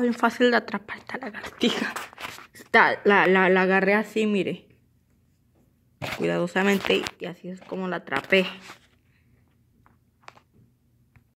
bien fácil de atrapar esta lagartija. Está, la, la, la agarré así, mire. Cuidadosamente y así es como la atrapé.